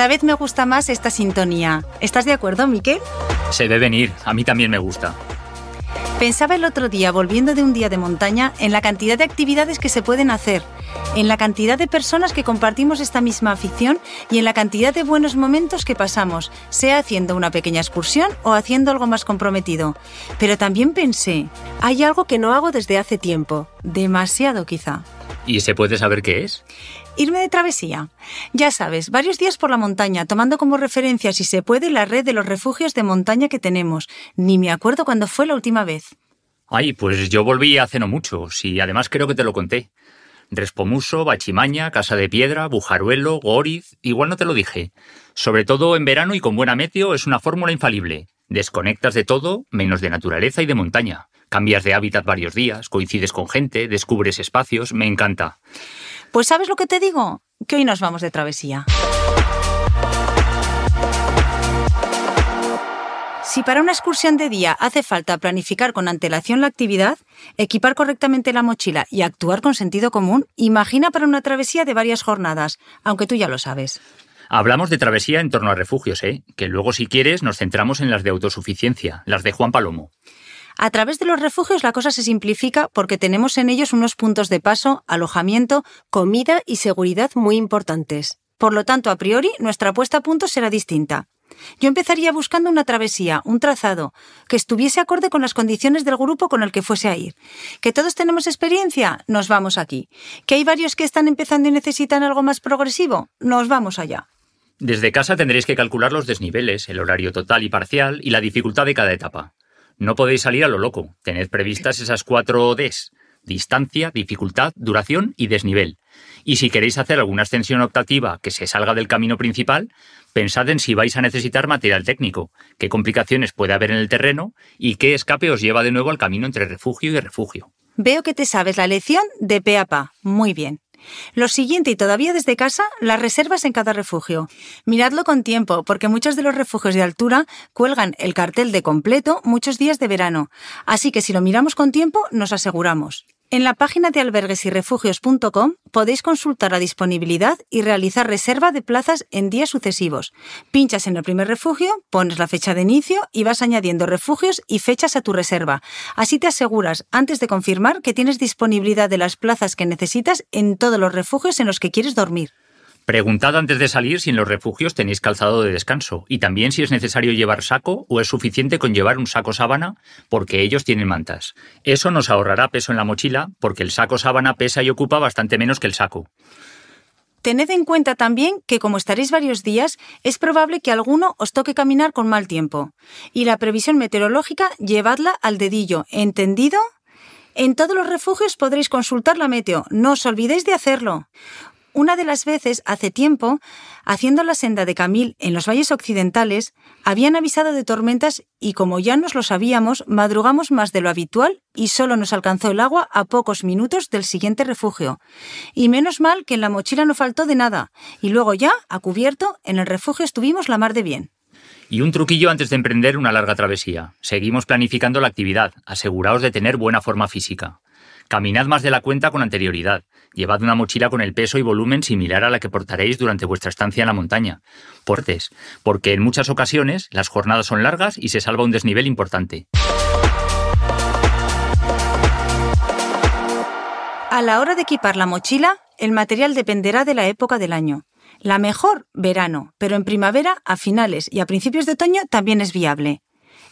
Cada vez me gusta más esta sintonía. ¿Estás de acuerdo, Miquel? Se deben venir, a mí también me gusta. Pensaba el otro día, volviendo de un día de montaña, en la cantidad de actividades que se pueden hacer en la cantidad de personas que compartimos esta misma afición y en la cantidad de buenos momentos que pasamos, sea haciendo una pequeña excursión o haciendo algo más comprometido. Pero también pensé, hay algo que no hago desde hace tiempo, demasiado quizá. ¿Y se puede saber qué es? Irme de travesía. Ya sabes, varios días por la montaña, tomando como referencia, si se puede, la red de los refugios de montaña que tenemos. Ni me acuerdo cuándo fue la última vez. Ay, pues yo volví hace no mucho, y además creo que te lo conté. Respomuso, Bachimaña, Casa de Piedra, Bujaruelo, Goriz, igual no te lo dije. Sobre todo en verano y con buena meteo es una fórmula infalible. Desconectas de todo, menos de naturaleza y de montaña. Cambias de hábitat varios días, coincides con gente, descubres espacios, me encanta. Pues sabes lo que te digo, que hoy nos vamos de travesía. Si para una excursión de día hace falta planificar con antelación la actividad, equipar correctamente la mochila y actuar con sentido común, imagina para una travesía de varias jornadas, aunque tú ya lo sabes. Hablamos de travesía en torno a refugios, ¿eh? que luego si quieres nos centramos en las de autosuficiencia, las de Juan Palomo. A través de los refugios la cosa se simplifica porque tenemos en ellos unos puntos de paso, alojamiento, comida y seguridad muy importantes. Por lo tanto, a priori, nuestra puesta a punto será distinta. Yo empezaría buscando una travesía, un trazado, que estuviese acorde con las condiciones del grupo con el que fuese a ir. ¿Que todos tenemos experiencia? Nos vamos aquí. ¿Que hay varios que están empezando y necesitan algo más progresivo? Nos vamos allá. Desde casa tendréis que calcular los desniveles, el horario total y parcial y la dificultad de cada etapa. No podéis salir a lo loco. Tened previstas esas cuatro Ds. Distancia, dificultad, duración y desnivel. Y si queréis hacer alguna extensión optativa que se salga del camino principal, pensad en si vais a necesitar material técnico, qué complicaciones puede haber en el terreno y qué escape os lleva de nuevo al camino entre refugio y refugio. Veo que te sabes la lección de pe a Muy bien. Lo siguiente, y todavía desde casa, las reservas en cada refugio. Miradlo con tiempo, porque muchos de los refugios de altura cuelgan el cartel de completo muchos días de verano. Así que si lo miramos con tiempo, nos aseguramos. En la página de alberguesyrefugios.com podéis consultar la disponibilidad y realizar reserva de plazas en días sucesivos. Pinchas en el primer refugio, pones la fecha de inicio y vas añadiendo refugios y fechas a tu reserva. Así te aseguras, antes de confirmar, que tienes disponibilidad de las plazas que necesitas en todos los refugios en los que quieres dormir. Preguntad antes de salir si en los refugios tenéis calzado de descanso y también si es necesario llevar saco o es suficiente con llevar un saco sábana porque ellos tienen mantas. Eso nos ahorrará peso en la mochila porque el saco sábana pesa y ocupa bastante menos que el saco. Tened en cuenta también que como estaréis varios días, es probable que alguno os toque caminar con mal tiempo. Y la previsión meteorológica llevadla al dedillo, ¿entendido? En todos los refugios podréis consultar la meteo, no os olvidéis de hacerlo. Una de las veces, hace tiempo, haciendo la senda de Camil en los valles occidentales, habían avisado de tormentas y como ya nos lo sabíamos, madrugamos más de lo habitual y solo nos alcanzó el agua a pocos minutos del siguiente refugio. Y menos mal que en la mochila no faltó de nada, y luego ya, a cubierto, en el refugio estuvimos la mar de bien. Y un truquillo antes de emprender una larga travesía. Seguimos planificando la actividad. Aseguraos de tener buena forma física. Caminad más de la cuenta con anterioridad. Llevad una mochila con el peso y volumen similar a la que portaréis durante vuestra estancia en la montaña. Portes, porque en muchas ocasiones las jornadas son largas y se salva un desnivel importante. A la hora de equipar la mochila, el material dependerá de la época del año. La mejor, verano, pero en primavera, a finales y a principios de otoño también es viable.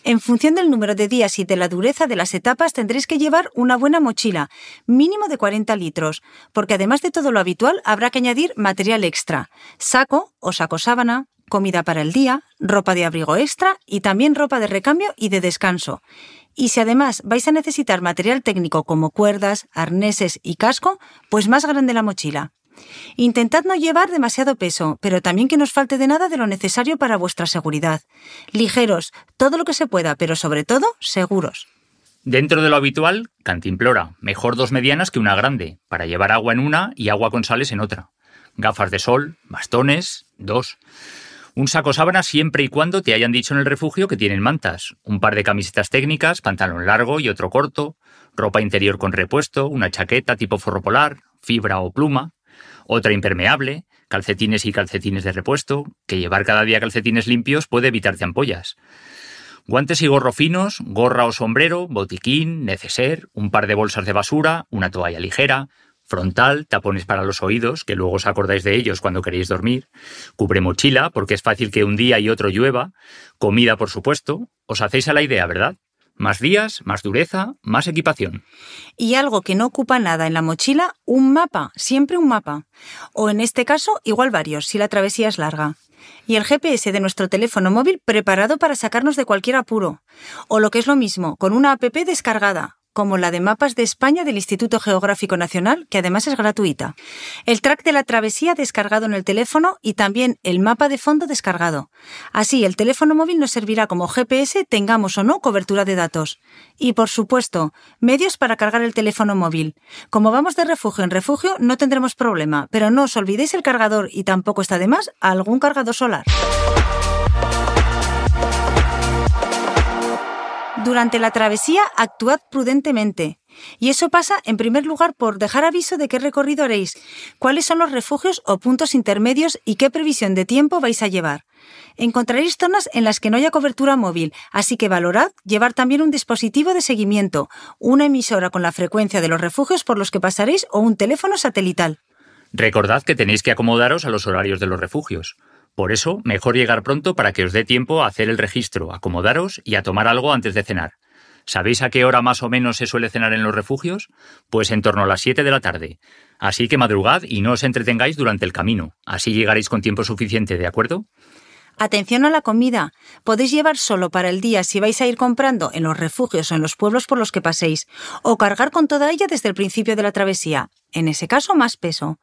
En función del número de días y de la dureza de las etapas tendréis que llevar una buena mochila, mínimo de 40 litros, porque además de todo lo habitual habrá que añadir material extra, saco o saco sábana, comida para el día, ropa de abrigo extra y también ropa de recambio y de descanso. Y si además vais a necesitar material técnico como cuerdas, arneses y casco, pues más grande la mochila. Intentad no llevar demasiado peso, pero también que no os falte de nada de lo necesario para vuestra seguridad. Ligeros, todo lo que se pueda, pero sobre todo seguros. Dentro de lo habitual, cantimplora. Mejor dos medianas que una grande, para llevar agua en una y agua con sales en otra. Gafas de sol, bastones, dos. Un saco sábana siempre y cuando te hayan dicho en el refugio que tienen mantas, un par de camisetas técnicas, pantalón largo y otro corto, ropa interior con repuesto, una chaqueta tipo forro polar, fibra o pluma, otra impermeable, calcetines y calcetines de repuesto, que llevar cada día calcetines limpios puede evitarte ampollas. Guantes y gorro finos, gorra o sombrero, botiquín, neceser, un par de bolsas de basura, una toalla ligera, frontal, tapones para los oídos, que luego os acordáis de ellos cuando queréis dormir, cubre mochila, porque es fácil que un día y otro llueva, comida por supuesto, os hacéis a la idea, ¿verdad? Más días, más dureza, más equipación. Y algo que no ocupa nada en la mochila, un mapa, siempre un mapa. O en este caso, igual varios, si la travesía es larga. Y el GPS de nuestro teléfono móvil preparado para sacarnos de cualquier apuro. O lo que es lo mismo, con una app descargada, como la de mapas de España del Instituto Geográfico Nacional, que además es gratuita. El track de la travesía descargado en el teléfono y también el mapa de fondo descargado. Así, el teléfono móvil nos servirá como GPS, tengamos o no cobertura de datos. Y, por supuesto, medios para cargar el teléfono móvil. Como vamos de refugio en refugio, no tendremos problema, pero no os olvidéis el cargador y tampoco está de más algún cargador solar. Durante la travesía, actuad prudentemente. Y eso pasa, en primer lugar, por dejar aviso de qué recorrido haréis, cuáles son los refugios o puntos intermedios y qué previsión de tiempo vais a llevar. Encontraréis zonas en las que no haya cobertura móvil, así que valorad llevar también un dispositivo de seguimiento, una emisora con la frecuencia de los refugios por los que pasaréis o un teléfono satelital. Recordad que tenéis que acomodaros a los horarios de los refugios. Por eso, mejor llegar pronto para que os dé tiempo a hacer el registro, acomodaros y a tomar algo antes de cenar. ¿Sabéis a qué hora más o menos se suele cenar en los refugios? Pues en torno a las 7 de la tarde. Así que madrugad y no os entretengáis durante el camino. Así llegaréis con tiempo suficiente, ¿de acuerdo? Atención a la comida. Podéis llevar solo para el día si vais a ir comprando en los refugios o en los pueblos por los que paséis, o cargar con toda ella desde el principio de la travesía. En ese caso, más peso.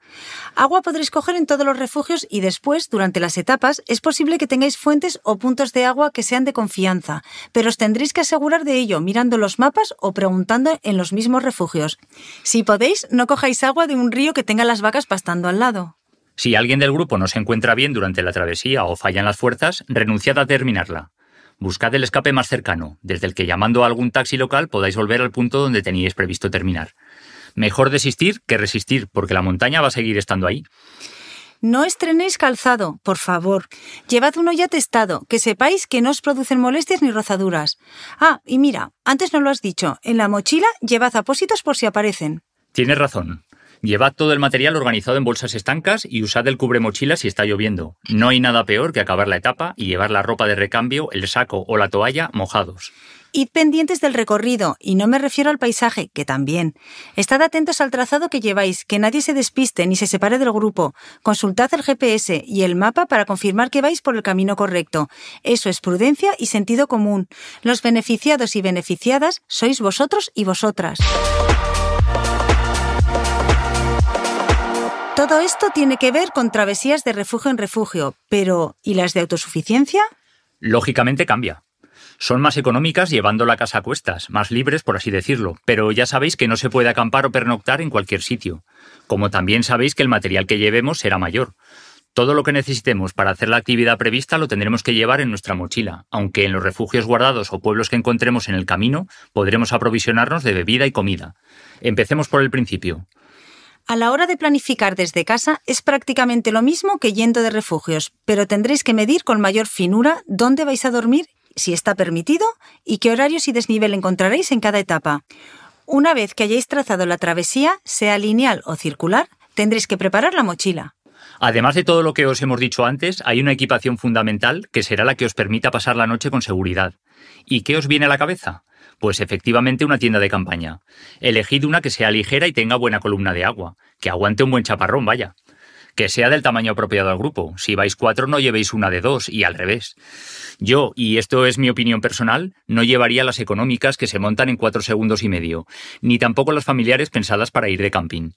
Agua podréis coger en todos los refugios y después, durante las etapas, es posible que tengáis fuentes o puntos de agua que sean de confianza, pero os tendréis que asegurar de ello mirando los mapas o preguntando en los mismos refugios. Si podéis, no cojáis agua de un río que tenga las vacas pastando al lado. Si alguien del grupo no se encuentra bien durante la travesía o fallan las fuerzas, renunciad a terminarla. Buscad el escape más cercano, desde el que llamando a algún taxi local podáis volver al punto donde teníais previsto terminar. Mejor desistir que resistir, porque la montaña va a seguir estando ahí. No estrenéis calzado, por favor. Llevad uno ya testado, que sepáis que no os producen molestias ni rozaduras. Ah, y mira, antes no lo has dicho, en la mochila llevad apósitos por si aparecen. Tienes razón. Llevad todo el material organizado en bolsas estancas y usad el mochila si está lloviendo. No hay nada peor que acabar la etapa y llevar la ropa de recambio, el saco o la toalla mojados. Id pendientes del recorrido, y no me refiero al paisaje, que también. Estad atentos al trazado que lleváis, que nadie se despiste ni se separe del grupo. Consultad el GPS y el mapa para confirmar que vais por el camino correcto. Eso es prudencia y sentido común. Los beneficiados y beneficiadas sois vosotros y vosotras. Todo esto tiene que ver con travesías de refugio en refugio, pero ¿y las de autosuficiencia? Lógicamente cambia. Son más económicas llevando la casa a cuestas, más libres por así decirlo, pero ya sabéis que no se puede acampar o pernoctar en cualquier sitio, como también sabéis que el material que llevemos será mayor. Todo lo que necesitemos para hacer la actividad prevista lo tendremos que llevar en nuestra mochila, aunque en los refugios guardados o pueblos que encontremos en el camino podremos aprovisionarnos de bebida y comida. Empecemos por el principio. A la hora de planificar desde casa es prácticamente lo mismo que yendo de refugios, pero tendréis que medir con mayor finura dónde vais a dormir, si está permitido, y qué horarios y desnivel encontraréis en cada etapa. Una vez que hayáis trazado la travesía, sea lineal o circular, tendréis que preparar la mochila. Además de todo lo que os hemos dicho antes, hay una equipación fundamental que será la que os permita pasar la noche con seguridad. ¿Y qué os viene a la cabeza? Pues efectivamente una tienda de campaña. Elegid una que sea ligera y tenga buena columna de agua, que aguante un buen chaparrón, vaya. Que sea del tamaño apropiado al grupo. Si vais cuatro, no llevéis una de dos, y al revés. Yo, y esto es mi opinión personal, no llevaría las económicas que se montan en cuatro segundos y medio, ni tampoco las familiares pensadas para ir de camping.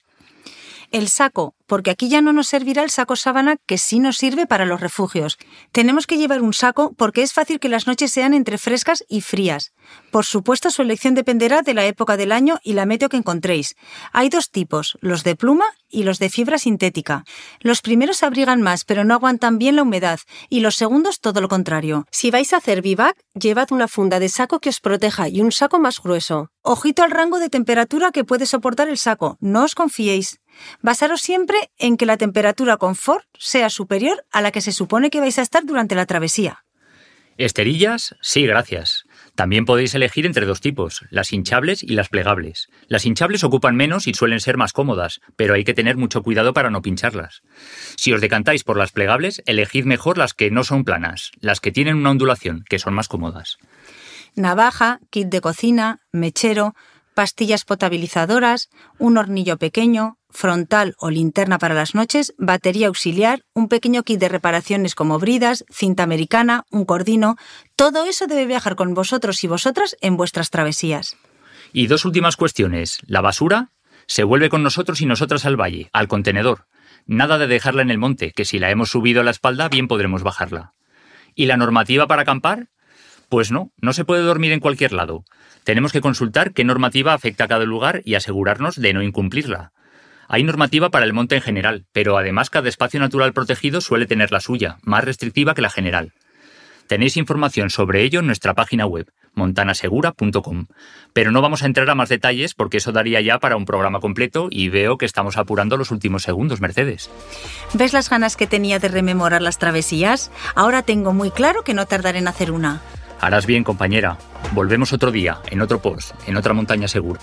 El saco, porque aquí ya no nos servirá el saco sábana que sí nos sirve para los refugios. Tenemos que llevar un saco porque es fácil que las noches sean entre frescas y frías. Por supuesto, su elección dependerá de la época del año y la meteo que encontréis. Hay dos tipos, los de pluma y los de fibra sintética. Los primeros abrigan más, pero no aguantan bien la humedad, y los segundos todo lo contrario. Si vais a hacer vivac, llevad una funda de saco que os proteja y un saco más grueso. Ojito al rango de temperatura que puede soportar el saco, no os confiéis. Basaros siempre en que la temperatura confort sea superior a la que se supone que vais a estar durante la travesía. ¿Esterillas? Sí, gracias. También podéis elegir entre dos tipos, las hinchables y las plegables. Las hinchables ocupan menos y suelen ser más cómodas, pero hay que tener mucho cuidado para no pincharlas. Si os decantáis por las plegables, elegid mejor las que no son planas, las que tienen una ondulación, que son más cómodas. Navaja, kit de cocina, mechero, pastillas potabilizadoras, un hornillo pequeño, frontal o linterna para las noches, batería auxiliar, un pequeño kit de reparaciones como bridas, cinta americana, un cordino. Todo eso debe viajar con vosotros y vosotras en vuestras travesías. Y dos últimas cuestiones. La basura se vuelve con nosotros y nosotras al valle, al contenedor. Nada de dejarla en el monte, que si la hemos subido a la espalda bien podremos bajarla. ¿Y la normativa para acampar? Pues no, no se puede dormir en cualquier lado. Tenemos que consultar qué normativa afecta a cada lugar y asegurarnos de no incumplirla. Hay normativa para el monte en general, pero además cada espacio natural protegido suele tener la suya, más restrictiva que la general. Tenéis información sobre ello en nuestra página web, montanasegura.com. Pero no vamos a entrar a más detalles porque eso daría ya para un programa completo y veo que estamos apurando los últimos segundos, Mercedes. ¿Ves las ganas que tenía de rememorar las travesías? Ahora tengo muy claro que no tardaré en hacer una. Harás bien, compañera. Volvemos otro día, en otro post, en otra montaña segura.